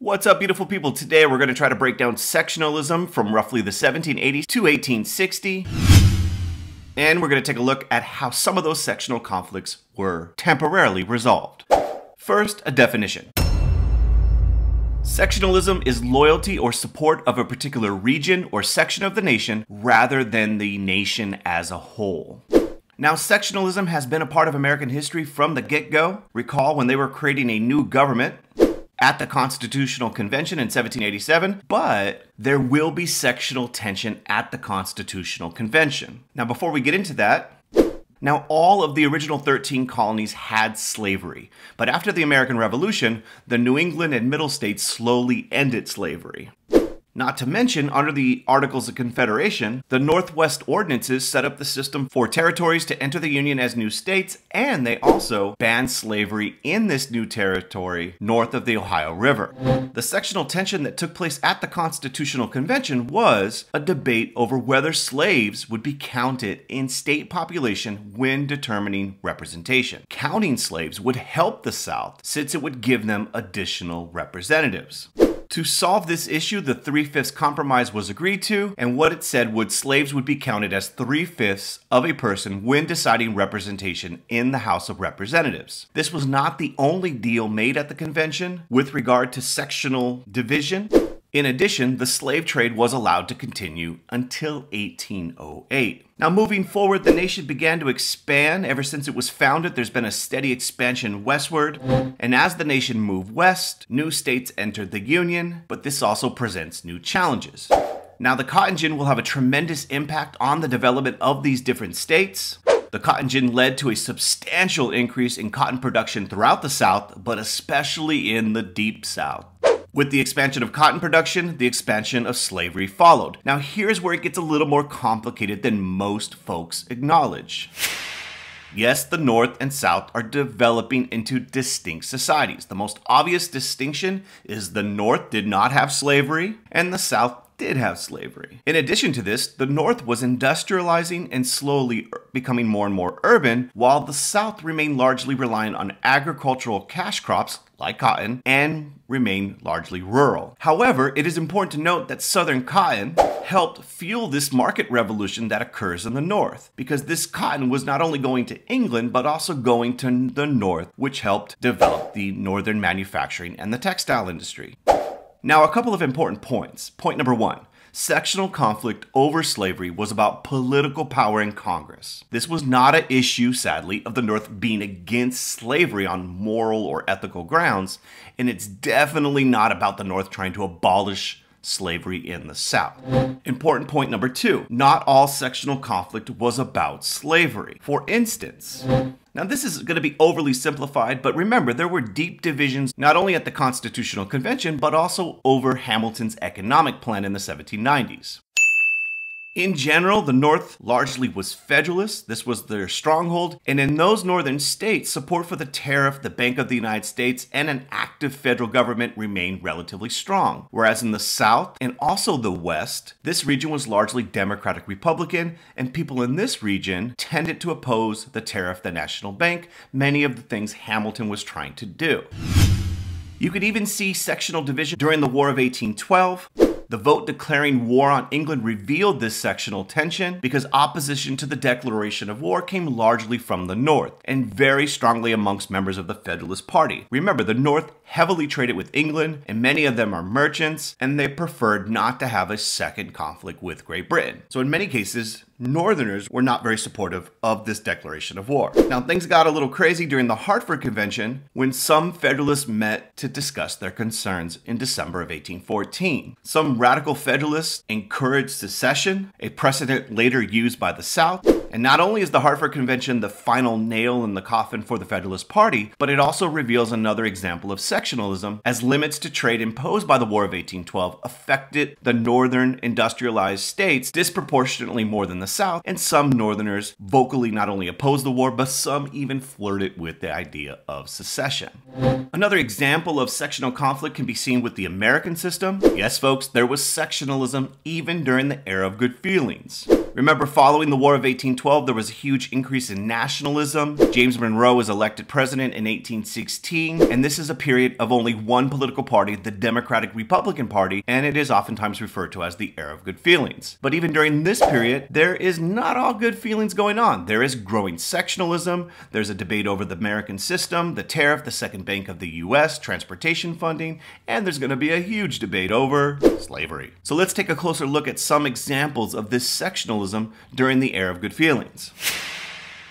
What's up, beautiful people? Today we're going to try to break down sectionalism from roughly the 1780s to 1860. And we're going to take a look at how some of those sectional conflicts were temporarily resolved. First, a definition. Sectionalism is loyalty or support of a particular region or section of the nation rather than the nation as a whole. Now, sectionalism has been a part of American history from the get-go. Recall when they were creating a new government, at the Constitutional Convention in 1787, but there will be sectional tension at the Constitutional Convention. Now, before we get into that, now, all of the original 13 colonies had slavery, but after the American Revolution, the New England and Middle States slowly ended slavery. Not to mention, under the Articles of Confederation, the Northwest Ordinances set up the system for territories to enter the Union as new states, and they also banned slavery in this new territory north of the Ohio River. The sectional tension that took place at the Constitutional Convention was a debate over whether slaves would be counted in state population when determining representation. Counting slaves would help the South since it would give them additional representatives. To solve this issue, the Three Fifths Compromise was agreed to, and what it said would slaves would be counted as three fifths of a person when deciding representation in the House of Representatives. This was not the only deal made at the convention with regard to sectional division. In addition, the slave trade was allowed to continue until 1808. Now, moving forward, the nation began to expand. Ever since it was founded, there's been a steady expansion westward. And as the nation moved west, new states entered the Union, but this also presents new challenges. Now, the cotton gin will have a tremendous impact on the development of these different states. The cotton gin led to a substantial increase in cotton production throughout the South, but especially in the Deep South. With the expansion of cotton production, the expansion of slavery followed. Now, here's where it gets a little more complicated than most folks acknowledge. Yes, the North and South are developing into distinct societies. The most obvious distinction is the North did not have slavery and the South did have slavery. In addition to this, the North was industrializing and slowly er, becoming more and more urban, while the South remained largely reliant on agricultural cash crops like cotton and remain largely rural. However, it is important to note that Southern cotton helped fuel this market revolution that occurs in the North, because this cotton was not only going to England, but also going to the North, which helped develop the Northern manufacturing and the textile industry. Now, a couple of important points. Point number one. Sectional conflict over slavery was about political power in Congress. This was not an issue, sadly, of the North being against slavery on moral or ethical grounds, and it's definitely not about the North trying to abolish slavery in the South. Important point number two, not all sectional conflict was about slavery. For instance, now, this is going to be overly simplified, but remember, there were deep divisions not only at the Constitutional Convention, but also over Hamilton's economic plan in the 1790s. In general, the North largely was Federalist. This was their stronghold. And in those northern states, support for the tariff, the Bank of the United States, and an active federal government remained relatively strong. Whereas in the South and also the West, this region was largely Democratic Republican, and people in this region tended to oppose the tariff, the National Bank, many of the things Hamilton was trying to do. You could even see sectional division during the War of 1812. The vote declaring war on England revealed this sectional tension because opposition to the declaration of war came largely from the North and very strongly amongst members of the Federalist Party. Remember, the North heavily traded with England, and many of them are merchants, and they preferred not to have a second conflict with Great Britain. So, in many cases, Northerners were not very supportive of this declaration of war. Now, things got a little crazy during the Hartford Convention when some Federalists met to discuss their concerns in December of 1814. Some radical Federalists encouraged secession, a precedent later used by the South, and not only is the Hartford Convention the final nail in the coffin for the Federalist Party, but it also reveals another example of sectionalism as limits to trade imposed by the War of 1812 affected the northern industrialized states disproportionately more than the South, and some northerners vocally not only opposed the war, but some even flirted with the idea of secession. Another example of sectional conflict can be seen with the American system. Yes, folks, there was sectionalism even during the era of good feelings. Remember, following the War of 1812, there was a huge increase in nationalism. James Monroe was elected president in 1816, and this is a period of only one political party, the Democratic Republican Party, and it is oftentimes referred to as the era of good feelings. But even during this period, there is not all good feelings going on. There is growing sectionalism, there's a debate over the American system, the tariff, the second bank of the US, transportation funding, and there's gonna be a huge debate over slavery. So let's take a closer look at some examples of this sectionalism capitalism during the era of good feelings.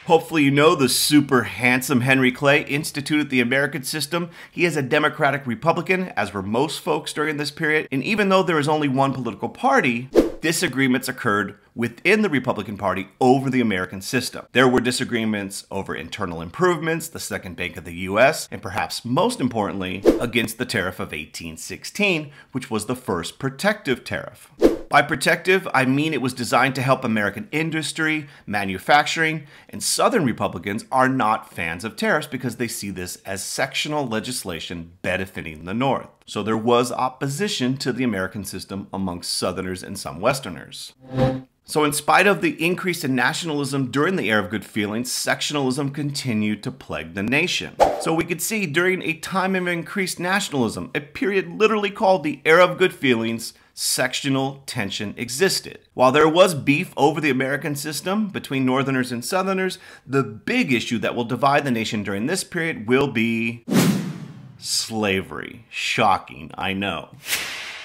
Hopefully, you know the super handsome Henry Clay instituted the American system. He is a Democratic Republican, as were most folks during this period. And even though there is only one political party, disagreements occurred within the Republican Party over the American system. There were disagreements over internal improvements, the Second Bank of the US, and perhaps most importantly, against the Tariff of 1816, which was the first protective tariff. By protective, I mean it was designed to help American industry, manufacturing, and Southern Republicans are not fans of tariffs because they see this as sectional legislation benefiting the North. So there was opposition to the American system amongst Southerners and some Westerners. So, in spite of the increase in nationalism during the era of good Feelings, sectionalism continued to plague the nation. So, we could see during a time of increased nationalism, a period literally called the era of good feelings, sectional tension existed. While there was beef over the American system between Northerners and Southerners, the big issue that will divide the nation during this period will be slavery. Shocking, I know.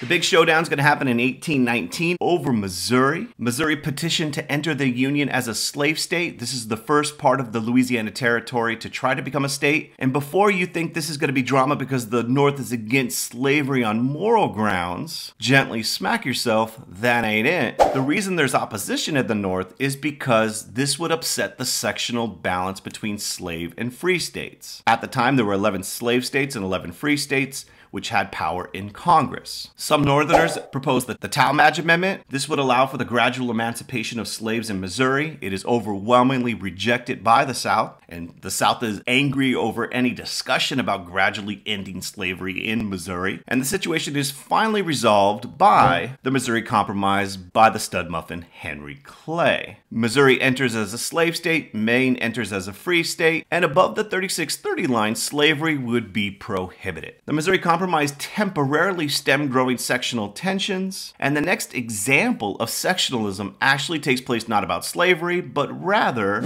The big showdown is going to happen in 1819 over Missouri. Missouri petitioned to enter the Union as a slave state. This is the first part of the Louisiana Territory to try to become a state. And before you think this is going to be drama because the North is against slavery on moral grounds, gently smack yourself, that ain't it. The reason there's opposition at the North is because this would upset the sectional balance between slave and free states. At the time, there were 11 slave states and 11 free states which had power in Congress. Some Northerners proposed the, the Talmadge Amendment. This would allow for the gradual emancipation of slaves in Missouri. It is overwhelmingly rejected by the South, and the South is angry over any discussion about gradually ending slavery in Missouri. And the situation is finally resolved by the Missouri Compromise by the stud muffin Henry Clay. Missouri enters as a slave state, Maine enters as a free state, and above the 3630 line, slavery would be prohibited. The Missouri Compromise compromise temporarily stem growing sectional tensions. And the next example of sectionalism actually takes place not about slavery, but rather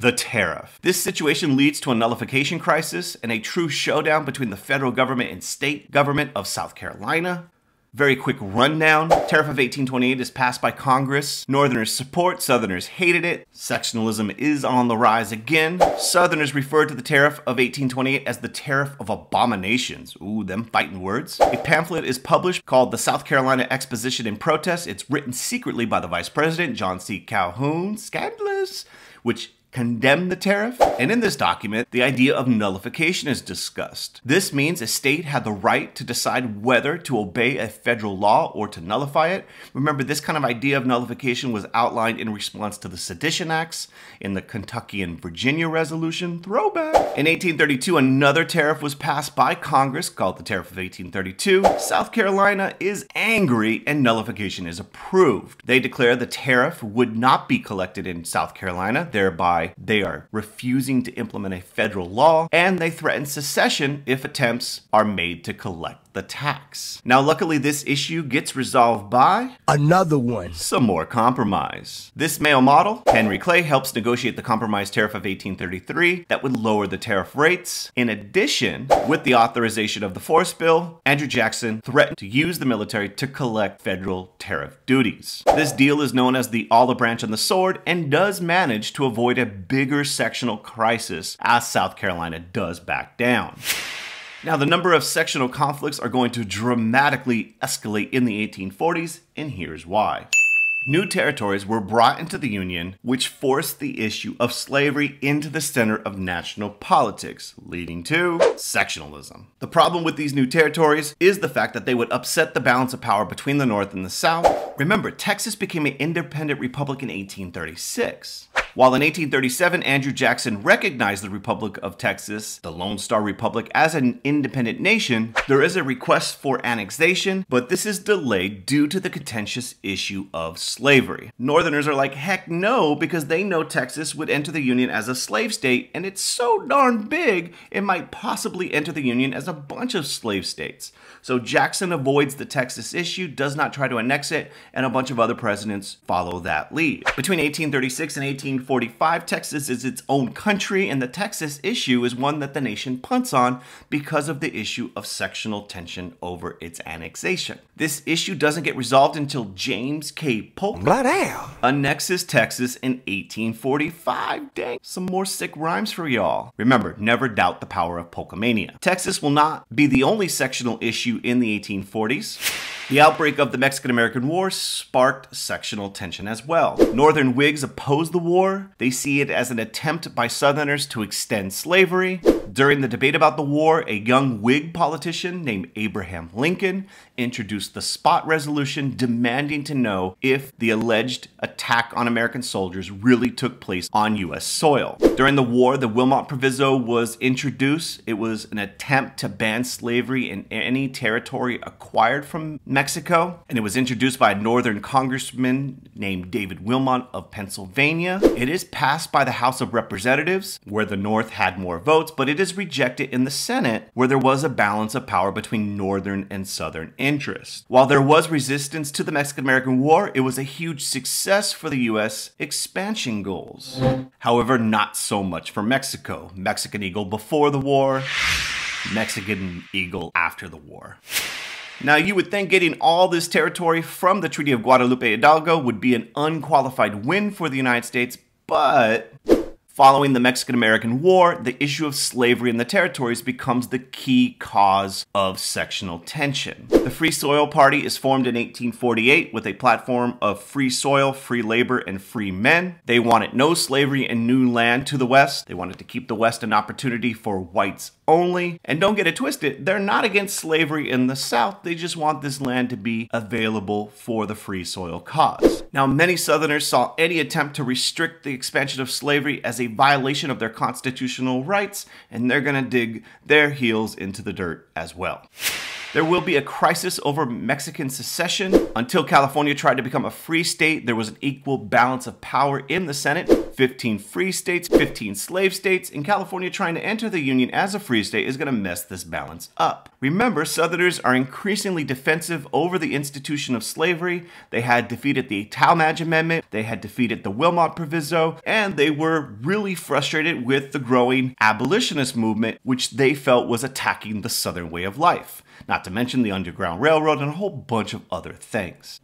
the tariff. This situation leads to a nullification crisis and a true showdown between the federal government and state government of South Carolina. Very quick rundown. Tariff of 1828 is passed by Congress. Northerners support, Southerners hated it. Sectionalism is on the rise again. Southerners referred to the Tariff of 1828 as the Tariff of Abominations. Ooh, them fighting words. A pamphlet is published called The South Carolina Exposition in Protest. It's written secretly by the Vice President, John C. Calhoun. Scandalous! Which condemn the tariff, and in this document, the idea of nullification is discussed. This means a state had the right to decide whether to obey a federal law or to nullify it. Remember, this kind of idea of nullification was outlined in response to the Sedition Acts in the Kentucky and Virginia Resolution. Throwback! In 1832, another tariff was passed by Congress called the Tariff of 1832. South Carolina is angry and nullification is approved. They declare the tariff would not be collected in South Carolina, thereby why they are refusing to implement a federal law, and they threaten secession if attempts are made to collect the tax. Now, luckily, this issue gets resolved by another one. Some more compromise. This male model, Henry Clay, helps negotiate the compromise tariff of 1833 that would lower the tariff rates. In addition, with the authorization of the force bill, Andrew Jackson threatened to use the military to collect federal tariff duties. This deal is known as the olive branch on the sword and does manage to avoid a bigger sectional crisis as South Carolina does back down. Now, the number of sectional conflicts are going to dramatically escalate in the 1840s, and here's why. New territories were brought into the Union, which forced the issue of slavery into the center of national politics, leading to sectionalism. The problem with these new territories is the fact that they would upset the balance of power between the North and the South. Remember, Texas became an independent republic in 1836. While in 1837, Andrew Jackson recognized the Republic of Texas, the Lone Star Republic, as an independent nation, there is a request for annexation, but this is delayed due to the contentious issue of slavery. Northerners are like, heck no, because they know Texas would enter the Union as a slave state, and it's so darn big, it might possibly enter the Union as a bunch of slave states. So Jackson avoids the Texas issue, does not try to annex it, and a bunch of other presidents follow that lead. Between 1836 and 18 1945, Texas is its own country, and the Texas issue is one that the nation punts on because of the issue of sectional tension over its annexation. This issue doesn't get resolved until James K. Polk annexes Texas in 1845. Dang, some more sick rhymes for y'all. Remember, never doubt the power of Polkomania. Texas will not be the only sectional issue in the 1840s. The outbreak of the Mexican-American War sparked sectional tension as well. Northern Whigs opposed the war. They see it as an attempt by Southerners to extend slavery. During the debate about the war, a young Whig politician named Abraham Lincoln introduced the Spot Resolution demanding to know if the alleged attack on American soldiers really took place on U.S. soil. During the war, the Wilmot Proviso was introduced. It was an attempt to ban slavery in any territory acquired from Mexico, and it was introduced by a northern congressman named David Wilmot of Pennsylvania. It is passed by the House of Representatives, where the North had more votes, but it is is rejected in the Senate, where there was a balance of power between Northern and Southern interests. While there was resistance to the Mexican American War, it was a huge success for the U.S. expansion goals. However, not so much for Mexico. Mexican Eagle before the war, Mexican Eagle after the war. Now, you would think getting all this territory from the Treaty of Guadalupe Hidalgo would be an unqualified win for the United States, but Following the Mexican American War, the issue of slavery in the territories becomes the key cause of sectional tension. The Free Soil Party is formed in 1848 with a platform of free soil, free labor, and free men. They wanted no slavery and new land to the West. They wanted to keep the West an opportunity for whites only. And don't get it twisted, they're not against slavery in the South. They just want this land to be available for the free soil cause. Now, many Southerners saw any attempt to restrict the expansion of slavery as a a violation of their constitutional rights, and they're going to dig their heels into the dirt as well. There will be a crisis over Mexican secession. Until California tried to become a free state, there was an equal balance of power in the Senate. 15 free states, 15 slave states, and California trying to enter the Union as a free state is gonna mess this balance up. Remember, Southerners are increasingly defensive over the institution of slavery. They had defeated the Talmadge Amendment, they had defeated the Wilmot Proviso, and they were really frustrated with the growing abolitionist movement, which they felt was attacking the Southern way of life. Not not to mention the Underground Railroad and a whole bunch of other things.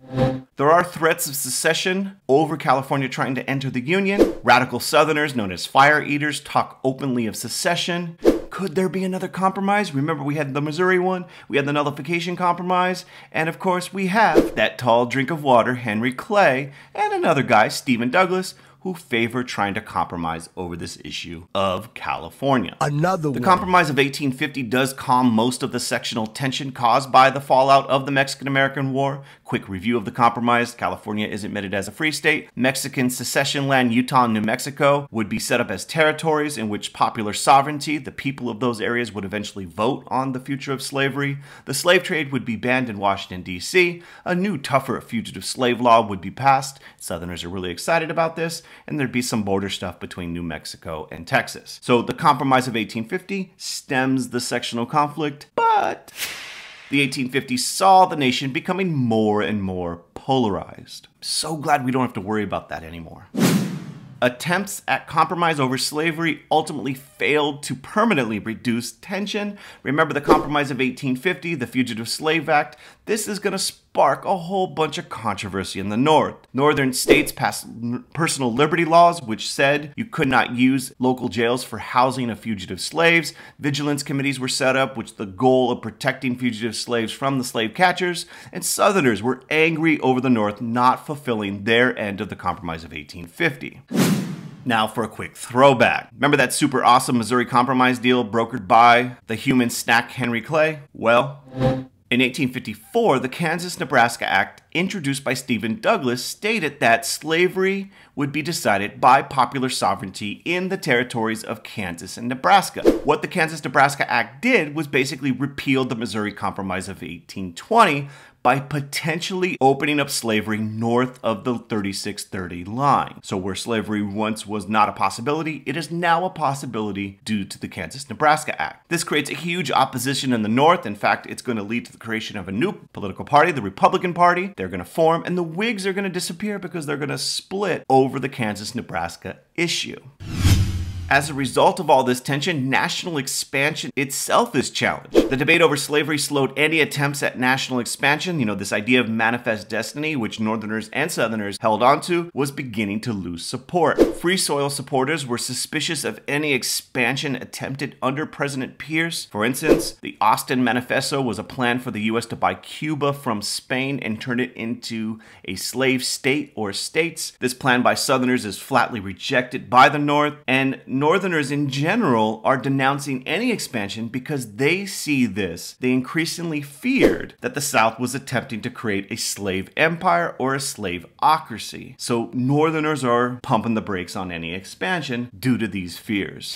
There are threats of secession over California trying to enter the Union. Radical Southerners, known as fire eaters, talk openly of secession. Could there be another compromise? Remember, we had the Missouri one, we had the nullification compromise, and of course, we have that tall drink of water, Henry Clay, and another guy, Stephen Douglas, who favor trying to compromise over this issue of California. Another The one. Compromise of 1850 does calm most of the sectional tension caused by the fallout of the Mexican-American War. Quick review of the compromise. California is admitted as a free state. Mexican secession land Utah and New Mexico would be set up as territories in which popular sovereignty, the people of those areas would eventually vote on the future of slavery. The slave trade would be banned in Washington, D.C. A new, tougher fugitive slave law would be passed. Southerners are really excited about this and there'd be some border stuff between New Mexico and Texas. So the Compromise of 1850 stems the sectional conflict, but the 1850s saw the nation becoming more and more polarized. So glad we don't have to worry about that anymore. Attempts at compromise over slavery ultimately failed to permanently reduce tension. Remember the Compromise of 1850, the Fugitive Slave Act. This is going to spark a whole bunch of controversy in the North. Northern states passed personal liberty laws, which said you could not use local jails for housing of fugitive slaves. Vigilance committees were set up, which the goal of protecting fugitive slaves from the slave catchers. And Southerners were angry over the North not fulfilling their end of the Compromise of 1850. Now for a quick throwback. Remember that super awesome Missouri Compromise deal brokered by the human snack Henry Clay? Well, in 1854, the Kansas Nebraska Act introduced by Stephen Douglas, stated that slavery would be decided by popular sovereignty in the territories of Kansas and Nebraska. What the Kansas Nebraska Act did was basically repeal the Missouri Compromise of 1820 by potentially opening up slavery north of the 3630 line. So where slavery once was not a possibility, it is now a possibility due to the Kansas-Nebraska Act. This creates a huge opposition in the North. In fact, it's going to lead to the creation of a new political party, the Republican Party, they're going to form, and the Whigs are going to disappear because they're going to split over the Kansas Nebraska issue. As a result of all this tension, national expansion itself is challenged. The debate over slavery slowed any attempts at national expansion, you know, this idea of manifest destiny, which Northerners and Southerners held onto, was beginning to lose support. Free soil supporters were suspicious of any expansion attempted under President Pierce. For instance, the Austin Manifesto was a plan for the U.S. to buy Cuba from Spain and turn it into a slave state or states. This plan by Southerners is flatly rejected by the North, and Northerners in general are denouncing any expansion because they see this. They increasingly feared that the South was attempting to create a slave empire or a slaveocracy. So Northerners are pumping the brakes on any expansion due to these fears.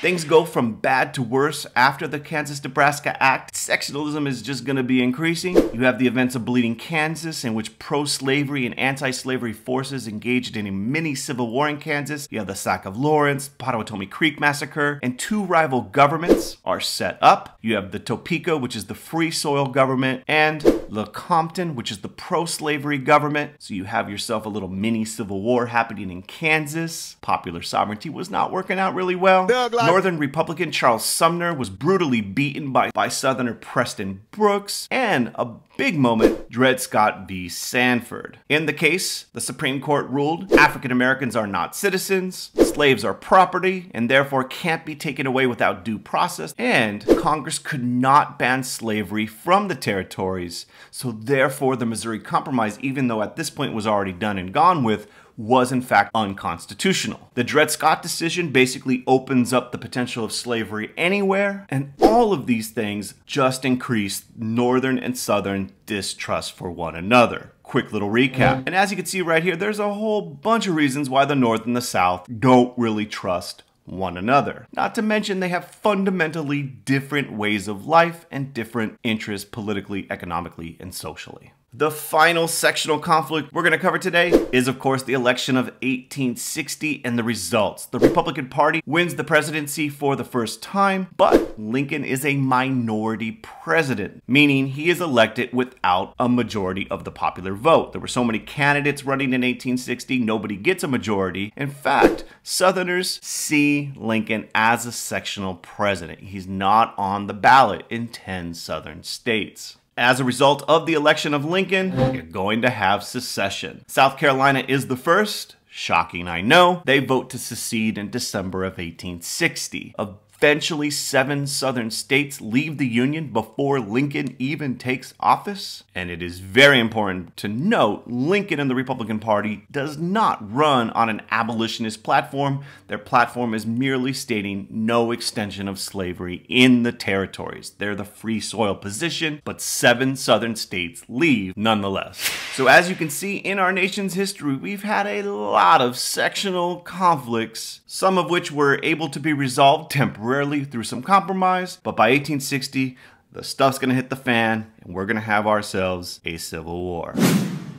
Things go from bad to worse after the Kansas-Nebraska Act. Sectionalism is just going to be increasing. You have the events of Bleeding Kansas, in which pro-slavery and anti-slavery forces engaged in a mini civil war in Kansas. You have the sack of Lawrence, Potawatomi Creek Massacre, and two rival governments are set up. You have the Topeka, which is the free soil government, and Lecompton, which is the pro-slavery government. So you have yourself a little mini civil war happening in Kansas. Popular sovereignty was not working out really well. Northern Republican Charles Sumner was brutally beaten by, by Southerner Preston Brooks, and a big moment, Dred Scott v. Sanford. In the case, the Supreme Court ruled African Americans are not citizens, slaves are property, and therefore can't be taken away without due process, and Congress could not ban slavery from the territories, so therefore the Missouri Compromise, even though at this point was already done and gone with, was in fact unconstitutional. The Dred Scott decision basically opens up the potential of slavery anywhere, and all of these things just increase Northern and Southern distrust for one another quick little recap. And as you can see right here, there's a whole bunch of reasons why the North and the South don't really trust one another. Not to mention they have fundamentally different ways of life and different interests politically, economically, and socially. The final sectional conflict we're going to cover today is, of course, the election of 1860 and the results. The Republican Party wins the presidency for the first time, but Lincoln is a minority president, meaning he is elected without a majority of the popular vote. There were so many candidates running in 1860, nobody gets a majority. In fact, Southerners see Lincoln as a sectional president. He's not on the ballot in 10 Southern states. As a result of the election of Lincoln, you're going to have secession. South Carolina is the first, Shocking, I know. They vote to secede in December of 1860. A eventually seven southern states leave the Union before Lincoln even takes office. And it is very important to note Lincoln and the Republican Party does not run on an abolitionist platform. Their platform is merely stating no extension of slavery in the territories. They're the free soil position, but seven southern states leave nonetheless. So, as you can see in our nation's history, we've had a lot of sectional conflicts, some of which were able to be resolved temporarily through some compromise, but by 1860, the stuff's gonna hit the fan, and we're gonna have ourselves a civil war.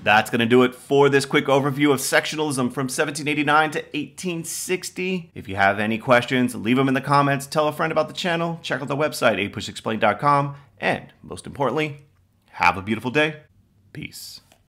That's going to do it for this quick overview of sectionalism from 1789 to 1860. If you have any questions, leave them in the comments, tell a friend about the channel, check out the website, apushexplained.com, and most importantly, have a beautiful day. Peace.